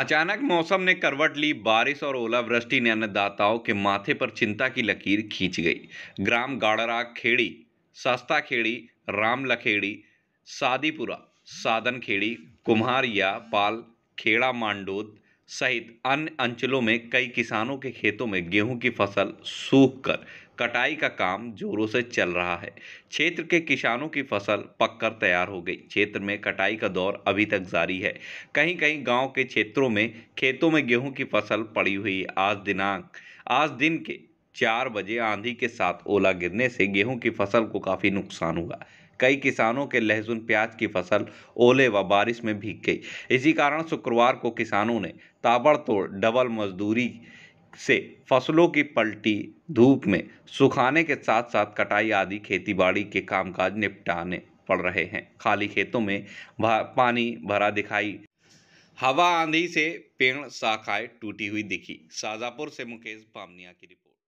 अचानक मौसम ने करवट ली बारिश और ओलावृष्टि ने अन्नदाताओं के माथे पर चिंता की लकीर खींच गई ग्राम गाड़रा खेड़ी सस्ता खेड़ी राम लखेड़ी सादीपुरा सादन खेड़ी कुम्हारिया पाल खेड़ा मांडोद सहित अन्य अंचलों में कई किसानों के खेतों में गेहूं की फसल सूख कर कटाई का काम जोरों से चल रहा है क्षेत्र के किसानों की फसल पककर तैयार हो गई क्षेत्र में कटाई का दौर अभी तक जारी है कहीं कहीं गांव के क्षेत्रों में खेतों में गेहूं की फसल पड़ी हुई आज दिनांक आज दिन के चार बजे आंधी के साथ ओला गिरने से गेहूं की फसल को काफ़ी नुकसान हुआ कई किसानों के लहसुन प्याज की फसल ओले व बारिश में भीग गई इसी कारण शुक्रवार को किसानों ने ताबड़तोड़ डबल मजदूरी से फसलों की पलटी धूप में सुखाने के साथ साथ कटाई आदि खेतीबाड़ी के कामकाज निपटाने पड़ रहे हैं खाली खेतों में पानी भरा दिखाई हवा आंधी से पेड़ शाखाएं टूटी हुई दिखी शाजापुर से मुकेश पामनिया की रिपोर्ट